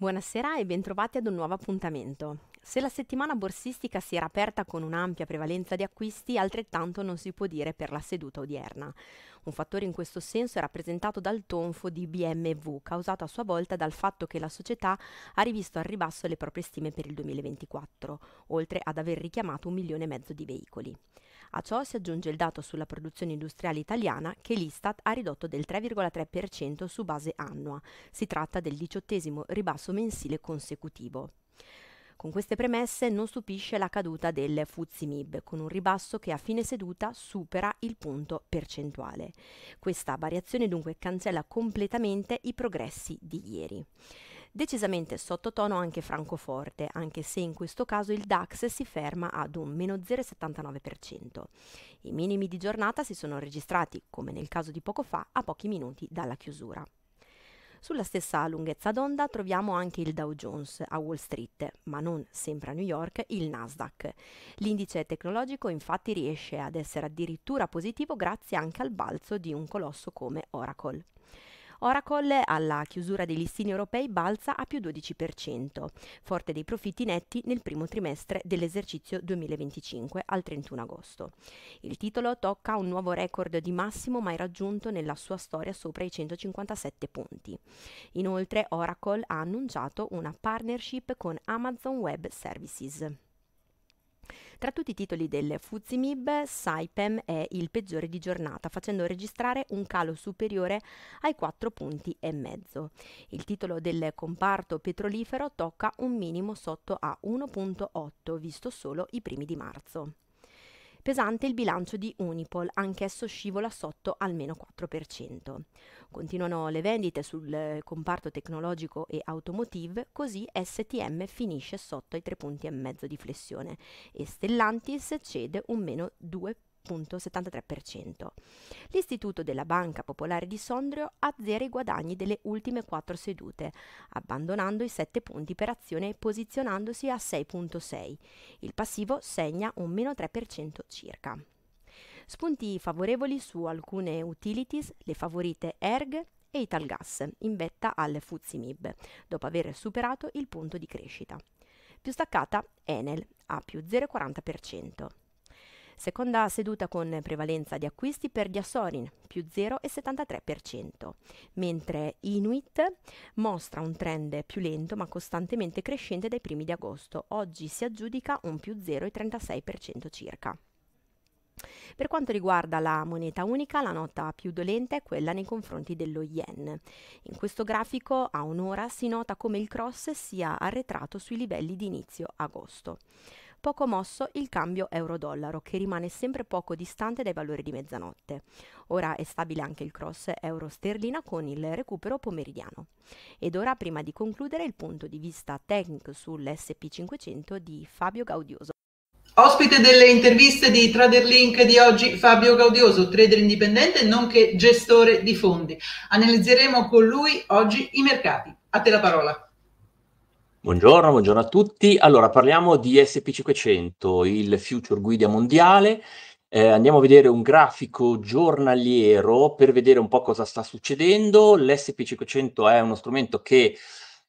Buonasera e bentrovati ad un nuovo appuntamento. Se la settimana borsistica si era aperta con un'ampia prevalenza di acquisti, altrettanto non si può dire per la seduta odierna. Un fattore in questo senso è rappresentato dal tonfo di BMW, causato a sua volta dal fatto che la società ha rivisto al ribasso le proprie stime per il 2024, oltre ad aver richiamato un milione e mezzo di veicoli. A ciò si aggiunge il dato sulla produzione industriale italiana che l'Istat ha ridotto del 3,3% su base annua. Si tratta del diciottesimo ribasso mensile consecutivo. Con queste premesse non stupisce la caduta del Fuzimib, con un ribasso che a fine seduta supera il punto percentuale. Questa variazione dunque cancella completamente i progressi di ieri decisamente sottotono anche Francoforte, anche se in questo caso il DAX si ferma ad un meno 0,79%. I minimi di giornata si sono registrati, come nel caso di poco fa, a pochi minuti dalla chiusura. Sulla stessa lunghezza d'onda troviamo anche il Dow Jones a Wall Street, ma non sempre a New York, il Nasdaq. L'indice tecnologico infatti riesce ad essere addirittura positivo grazie anche al balzo di un colosso come Oracle. Oracle alla chiusura dei listini europei balza a più 12%, forte dei profitti netti nel primo trimestre dell'esercizio 2025 al 31 agosto. Il titolo tocca un nuovo record di massimo mai raggiunto nella sua storia sopra i 157 punti. Inoltre Oracle ha annunciato una partnership con Amazon Web Services. Tra tutti i titoli del Fuzimib, Saipem è il peggiore di giornata, facendo registrare un calo superiore ai 4 punti e mezzo. Il titolo del comparto petrolifero tocca un minimo sotto a 1.8, visto solo i primi di marzo pesante il bilancio di Unipol, anch'esso scivola sotto almeno 4%. Continuano le vendite sul comparto tecnologico e automotive, così STM finisce sotto i 3,5 punti di flessione e Stellantis cede un meno 2% 0,73%. L'istituto della Banca Popolare di Sondrio azzera i guadagni delle ultime quattro sedute, abbandonando i 7 punti per azione e posizionandosi a 6,6. Il passivo segna un meno 3% circa. Spunti favorevoli su alcune utilities, le favorite ERG e Italgas, in vetta al Fuzimib, dopo aver superato il punto di crescita. Più staccata Enel, a più 0,40%. Seconda seduta con prevalenza di acquisti per Diasorin, più 0,73%, mentre Inuit mostra un trend più lento ma costantemente crescente dai primi di agosto. Oggi si aggiudica un più 0,36% circa. Per quanto riguarda la moneta unica, la nota più dolente è quella nei confronti dello yen. In questo grafico a un'ora si nota come il cross sia arretrato sui livelli di inizio agosto poco mosso il cambio euro-dollaro, che rimane sempre poco distante dai valori di mezzanotte. Ora è stabile anche il cross euro-sterlina con il recupero pomeridiano. Ed ora, prima di concludere, il punto di vista tecnico sull'SP500 di Fabio Gaudioso. Ospite delle interviste di TraderLink di oggi Fabio Gaudioso, trader indipendente nonché gestore di fondi. Analizzeremo con lui oggi i mercati. A te la parola. Buongiorno, buongiorno a tutti. Allora, parliamo di SP500, il future guida mondiale. Eh, andiamo a vedere un grafico giornaliero per vedere un po' cosa sta succedendo. L'SP500 è uno strumento che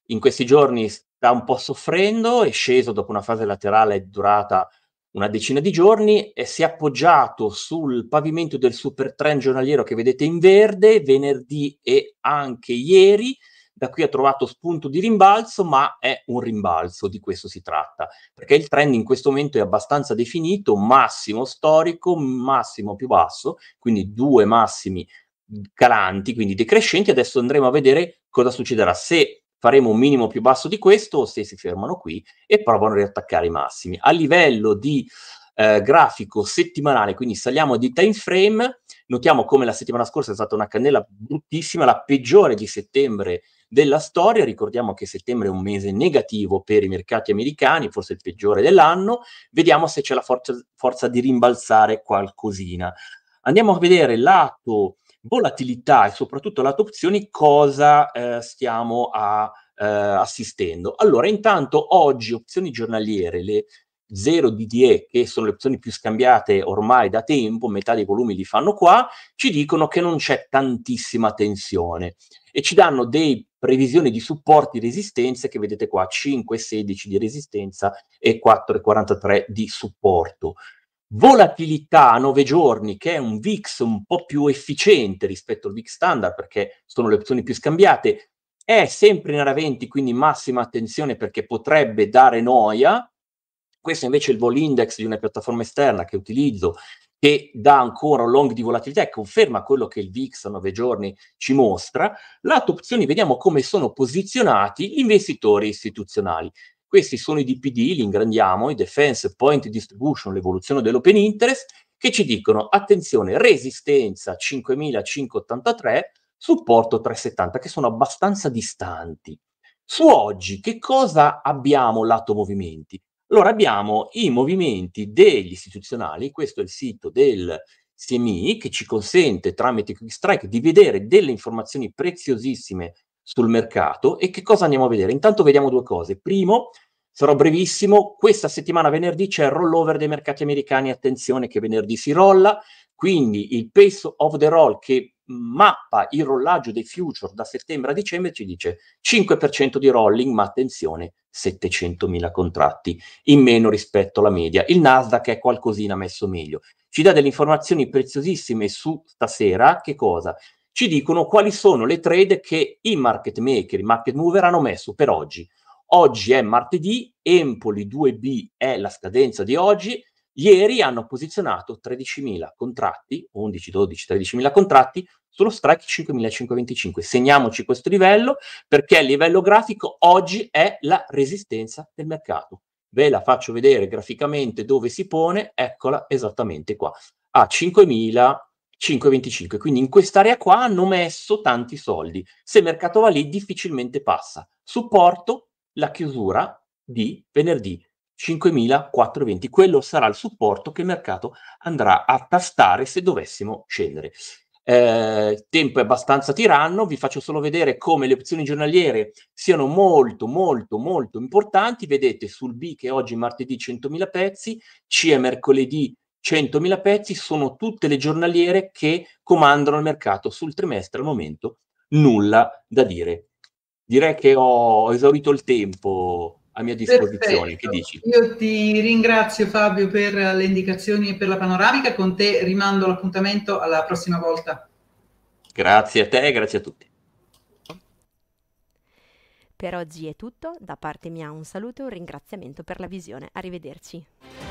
in questi giorni sta un po' soffrendo, è sceso dopo una fase laterale durata una decina di giorni e si è appoggiato sul pavimento del super trend giornaliero che vedete in verde venerdì e anche ieri da qui ha trovato spunto di rimbalzo, ma è un rimbalzo, di questo si tratta, perché il trend in questo momento è abbastanza definito, massimo storico, massimo più basso, quindi due massimi calanti, quindi decrescenti, adesso andremo a vedere cosa succederà, se faremo un minimo più basso di questo o se si fermano qui e provano a riattaccare i massimi. A livello di eh, grafico settimanale, quindi saliamo di time frame, notiamo come la settimana scorsa è stata una candela bruttissima, la peggiore di settembre della storia, ricordiamo che settembre è un mese negativo per i mercati americani, forse il peggiore dell'anno, vediamo se c'è la forza, forza di rimbalzare qualcosina. Andiamo a vedere lato volatilità e soprattutto lato opzioni cosa eh, stiamo a, eh, assistendo. Allora, intanto oggi opzioni giornaliere, le 0 DDE, che sono le opzioni più scambiate ormai da tempo, metà dei volumi li fanno qua, ci dicono che non c'è tantissima tensione e ci danno dei previsioni di supporti e resistenze che vedete qua, 5,16 di resistenza e 4,43 di supporto. Volatilità a 9 giorni, che è un VIX un po' più efficiente rispetto al VIX standard, perché sono le opzioni più scambiate, è sempre in area 20, quindi massima attenzione perché potrebbe dare noia, questo invece è il vol index di una piattaforma esterna che utilizzo, che dà ancora un long di volatilità e conferma quello che il VIX a 9 giorni ci mostra. Lato opzioni, vediamo come sono posizionati gli investitori istituzionali. Questi sono i DPD, li ingrandiamo, i Defense Point Distribution, l'evoluzione dell'open interest, che ci dicono, attenzione, resistenza 5583, supporto 370, che sono abbastanza distanti. Su oggi, che cosa abbiamo lato movimenti? Allora abbiamo i movimenti degli istituzionali, questo è il sito del CMI che ci consente tramite Quickstrike di vedere delle informazioni preziosissime sul mercato e che cosa andiamo a vedere? Intanto vediamo due cose. Primo, sarò brevissimo, questa settimana venerdì c'è il rollover dei mercati americani, attenzione che venerdì si rolla, quindi il pace of the roll che mappa il rollaggio dei future da settembre a dicembre ci dice 5% di rolling, ma attenzione, 700.000 contratti in meno rispetto alla media. Il Nasdaq è qualcosina messo meglio. Ci dà delle informazioni preziosissime su stasera, che cosa? Ci dicono quali sono le trade che i market maker, i market mover hanno messo per oggi. Oggi è martedì, Empoli 2B è la scadenza di oggi, Ieri hanno posizionato 13.000 contratti, 11, 12, 13.000 contratti sullo strike 5525. Segniamoci questo livello perché il livello grafico oggi è la resistenza del mercato. Ve la faccio vedere graficamente dove si pone, eccola esattamente qua, a 5.525. Quindi in quest'area qua hanno messo tanti soldi. Se il mercato va lì difficilmente passa. Supporto la chiusura di venerdì 5.420. Quello sarà il supporto che il mercato andrà a tastare se dovessimo scendere. Eh, il tempo è abbastanza tiranno, vi faccio solo vedere come le opzioni giornaliere siano molto molto molto importanti. Vedete sul B che oggi martedì 100.000 pezzi, C è mercoledì 100.000 pezzi, sono tutte le giornaliere che comandano il mercato sul trimestre al momento, nulla da dire. Direi che ho esaurito il tempo a mia disposizione. Perfetto. Che dici? Io ti ringrazio Fabio per le indicazioni e per la panoramica, con te rimando l'appuntamento alla prossima volta. Grazie a te e grazie a tutti. Per oggi è tutto, da parte mia un saluto e un ringraziamento per la visione, arrivederci.